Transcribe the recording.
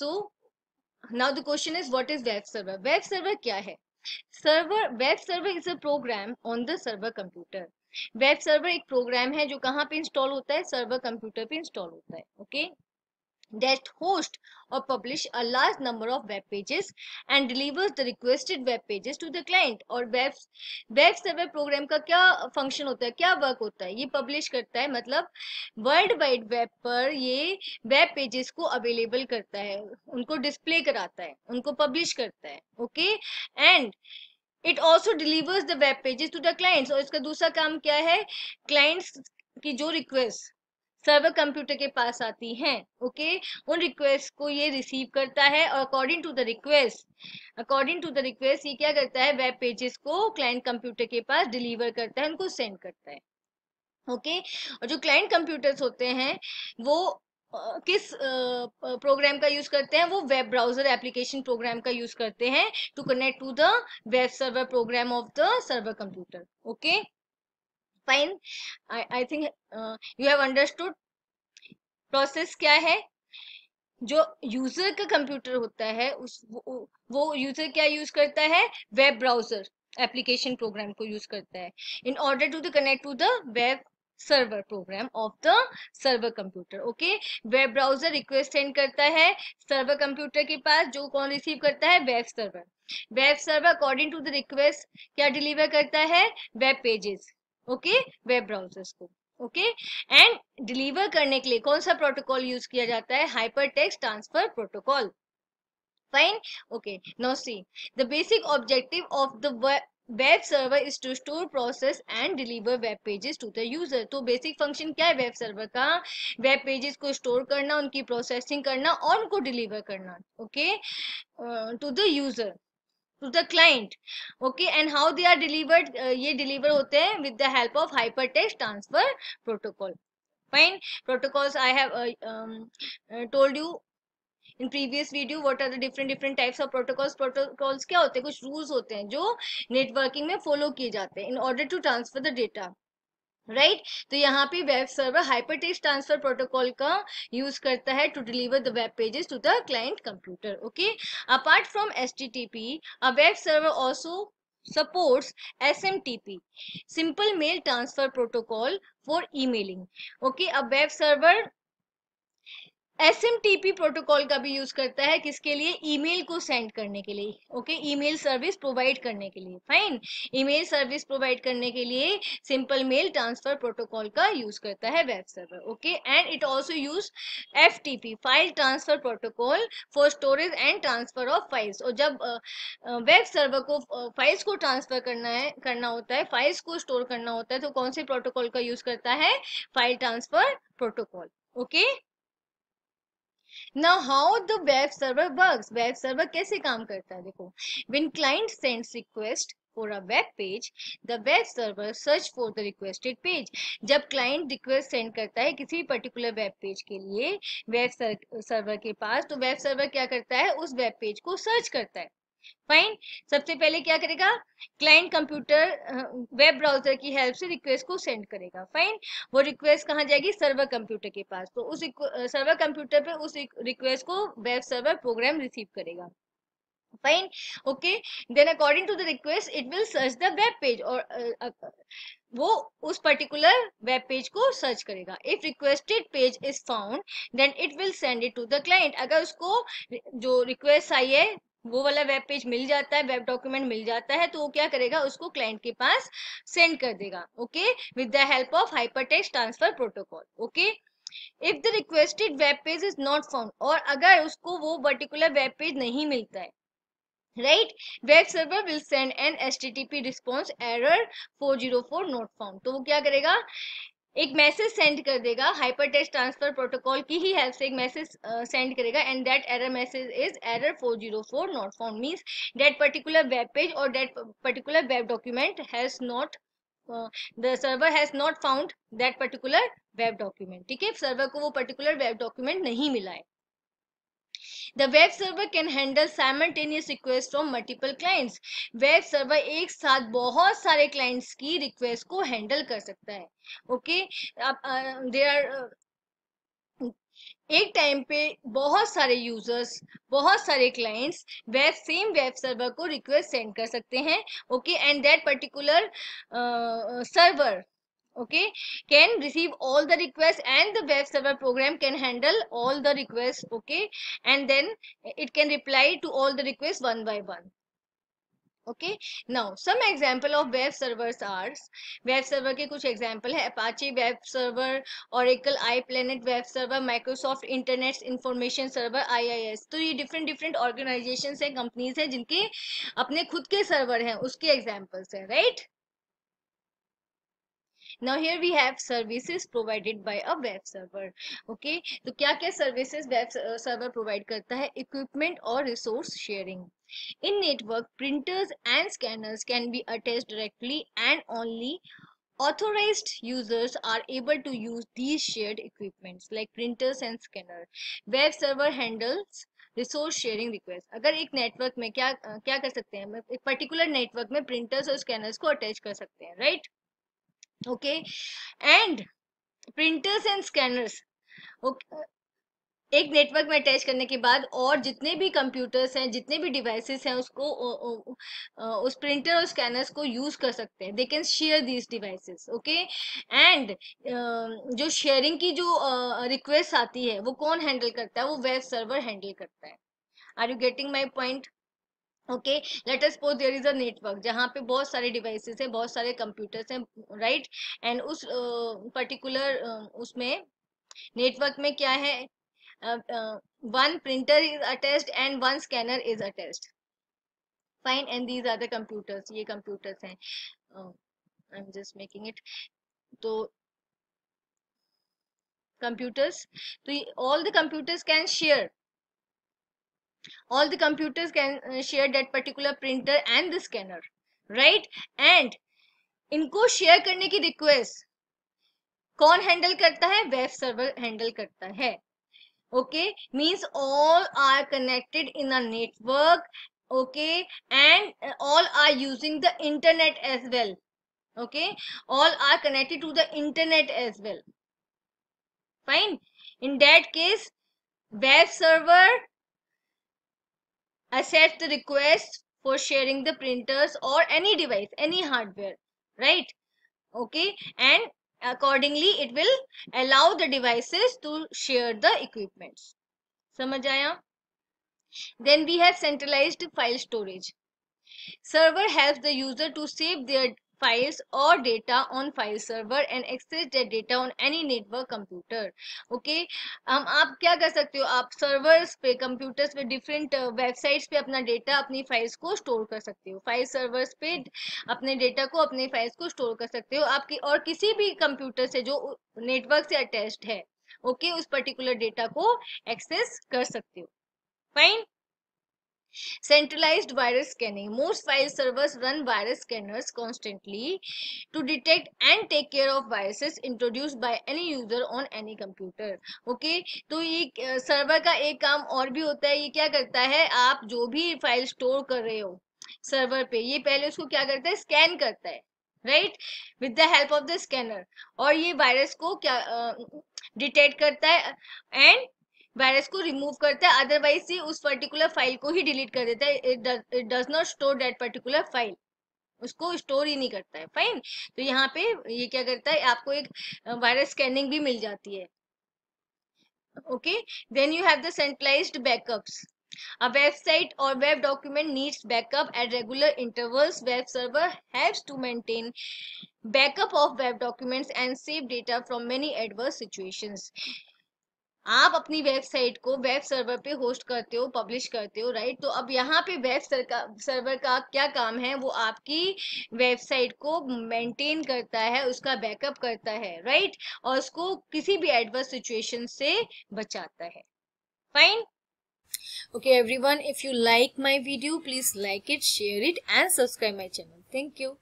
So now the question is what is web server web server क्या है server web server is a program on the server computer web server एक program है जो कहाँ पे install होता है सर्वर कंप्यूटर पे इंस्टॉल होता है okay okay? that hosts or publish a large number of web pages and delivers the requested web pages to the client और वेब वेब सर्वर प्रोग्राम का क्या फंक्शन होता है क्या वर्क होता है ये पब्लिश करता है मतलब वर्ल्ड वाइड वेब पर ये वेब पेजेस को अवेलेबल करता है उनको डिस्प्ले कराता है उनको पब्लिश करता है okay and it also delivers the web pages to the clients और इसका दूसरा काम क्या है क्लाइंट्स की जो रिक्वेस्ट सर्वर कंप्यूटर के पास आती हैं ओके उन रिक्वेस्ट को ये रिसीव करता है और according to the request according to the request ये क्या करता है वेब पेजेस को क्लाइंट कंप्यूटर के पास डिलीवर करता है उनको सेंड करता है ओके okay? और जो क्लाइंट कंप्यूटर्स होते हैं वो किस प्रोग्राम का यूज करते हैं वो वेब ब्राउजर एप्लीकेशन प्रोग्राम का यूज करते हैं to connect to the web server program of the server computer okay fine I think you have understood process क्या है जो यूजर का कंप्यूटर होता है उस वो यूजर क्या यूज करता है वेब ब्राउजर एप्लीकेशन प्रोग्राम को यूज करता है in order to the connect to the web server program of the server computer okay web browser request send करता है सर्वर कंप्यूटर के पास जो कौन रिसीव करता है web server web server according to the request क्या डिलीवर करता है web pages okay web browsers को ओके एंड डिलीवर करने के लिए कौन सा प्रोटोकॉल यूज किया जाता है hypertext transfer protocol fine okay no see the basic objective of the web server is to store process and deliver web pages to the user तो basic function क्या है वेब सर्वर का web pages को store करना उनकी processing करना और उनको डिलीवर करना okay to the user to the client okay and how they are delivered ये डिलीवर होते हैं with the help of hypertext transfer protocol fine protocols I have told you in previous video what are the different different types of protocols protocols क्या होते हैं कुछ rules होते हैं जो नेटवर्किंग में फॉलो किए जाते हैं in order to transfer the data right right? तो यहाँ पे web server hypertext transfer protocol का यूज करता है to deliver the web pages to the client computer okay apart from as a web server also supports SMTP simple mail transfer protocol for emailing okay a web server S M T P protocol का भी use करता है किसके लिए email को send करने के लिए ओके ईमेल सर्विस प्रोवाइड करने के लिए फाइन ईमेल सर्विस प्रोवाइड करने के लिए सिंपल मेल ट्रांसफर प्रोटोकॉल का यूज करता है web server okay and it also use F file transfer protocol for storage and transfer of files और जब वेब सर्वर को फाइल्स को ट्रांसफर करना है करना होता है फाइल्स को स्टोर करना होता है तो कौन से प्रोटोकॉल का यूज करता है file transfer protocol okay Now how the web server works? Web server कैसे काम करता है देखो When client sends request for a web page, the web server search for the requested page. जब client request send करता है किसी particular web page के लिए web server के पास तो web server क्या करता है उस web page को search करता है फाइन सबसे पहले क्या करेगा क्लाइंट कंप्यूटर वेब ब्राउजर की हेल्प से रिक्वेस्ट को सेंड करेगा फाइन वो रिक्वेस्ट कहाँ जाएगी सर्वर कंप्यूटर के पास तो उस सर्वर कंप्यूटर पे उस रिक्वेस्ट को वेब सर्वर प्रोग्राम रिसीव करेगा fine okay then according to the request it will search the web page और वो उस पर्टिकुलर वेब पेज को सर्च करेगा if requested page is found then it will send it to the client अगर उसको जो request आई है वो वाला वेब पेज मिल जाता है वेब डॉक्यूमेंट मिल जाता है तो वो क्या करेगा उसको क्लाइंट के पास सेंड कर देगा okay with the help of hypertext transfer protocol okay if the requested web page is not found और अगर उसको वो पर्टिकुलर वेब पेज नहीं मिलता है right web server will send an S T T P response error four zero four not found तो वो क्या करेगा एक मैसेज सेंड कर देगा हाइपर टेस्ट ट्रांसफर प्रोटोकॉल की ही हेल्प से एक मैसेज सेंड uh, करेगा and that error message is error 404 not found means that particular web page और that particular web document has not the server has not found that particular web document ठीक है server को वो particular web document नहीं मिला है The web server can handle simultaneous requests from multiple clients. Web server एक साथ बहुत सारे क्लाइंट्स की रिक्वेस्ट को हैंडल कर सकता है ओके अब देर आर एक टाइम पे बहुत सारे यूजर्स बहुत सारे clients web same web server को रिक्वेस्ट सेंड कर सकते हैं okay and that particular server okay can receive all the requests and the web server program can handle all the requests okay and then it can reply to all the requests one by one okay now some example of web servers are web server के कुछ example है Apache web server Oracle iPlanet web server Microsoft Internet Information Server IIS तो ये different different organizations हैं companies हैं जिनके अपने खुद के server हैं उसके examples हैं right now here we have services provided by a web server okay तो क्या क्या services web server provide करता है equipment और resource sharing in network printers and scanners can be attached directly and only authorized users are able to use these shared equipments like printers and scanner web server handles resource sharing request अगर एक network में क्या क्या कर सकते हैं एक particular network में प्रिंटर्स और स्कैनर्स को अटैच कर सकते हैं right right? Okay and printers and scanners एक नेटवर्क में अटैच करने के बाद और जितने भी कंप्यूटर्स हैं जितने भी डिवाइसेस हैं उसको उस प्रिंटर और स्कैनर्स को यूज कर सकते हैं they can share these devices okay and जो शेयरिंग की जो रिक्वेस्ट uh, आती है वो कौन हैंडल करता है वो वेब सर्वर हैंडल करता है are you getting my point okay let us suppose there is a network जहाँ पे बहुत सारे डिवाइसेस हैं बहुत सारे कंप्यूटर्स हैं राइट एंड उस पर्टिकुलर uh, uh, उसमें नेटवर्क में क्या है one printer is attached and one scanner is attached fine and these are the computers ये कंप्यूटर्स हैं I am just making it तो कंप्यूटर्स तो all the computers can share all the computers can share that particular printer and the scanner right and इनको share करने की request कौन handle करता है वेब सर्वर हैंडल करता है okay means all are connected in a network okay and all are using the internet as well okay all are connected to the internet as well fine in that case web server accept the request for sharing the printers or any device any hardware right okay and accordingly it will allow the devices to share the equipments Samajaya. then we have centralized file storage server helps the user to save their files or data on file server and access that data on any network computer okay हम um, आप क्या कर सकते हो आप servers पे computers पे different websites uh, पे अपना डेटा अपनी फाइल्स को स्टोर कर सकते हो फाइल सर्वर्स पे अपने डेटा को अपने फाइल्स को स्टोर कर सकते हो आपकी और किसी भी कंप्यूटर से जो नेटवर्क से अटैच्ड है ओके okay, उस पर्टिकुलर डेटा को एक्सेस कर सकते हो fine Centralized virus scanning. Most file servers run virus scanners constantly to detect and take care of viruses introduced by any user on any computer. Okay, तो ये server का एक काम और भी होता है ये क्या करता है आप जो भी फाइल स्टोर कर रहे हो सर्वर पे ये पहले उसको क्या करता है स्कैन करता है right with the help of the scanner और ये वायरस को क्या डिटेक्ट uh, करता है एंड वायरस को रिमूव करता है अदरवाइज ही उस पर्टिकुलर फाइल को ही डिलीट कर देता है it does not store that particular file उसको स्टोर ही नहीं करता है फाइन तो यहाँ पे ये क्या करता है आपको एक वायरस स्कैनिंग भी मिल जाती है okay then you have the centralized backups a website or web document needs backup at regular intervals web server helps to maintain backup of web documents and save data from many adverse situations आप अपनी website को web server पे host करते हो publish करते हो right तो अब यहाँ पे वेब सर्वर का क्या काम है वो आपकी वेबसाइट को मेंटेन करता है उसका बैकअप करता है राइट और उसको किसी भी एडवर्स सिचुएशन से बचाता है fine okay everyone if you like my video please like it share it and subscribe my channel thank you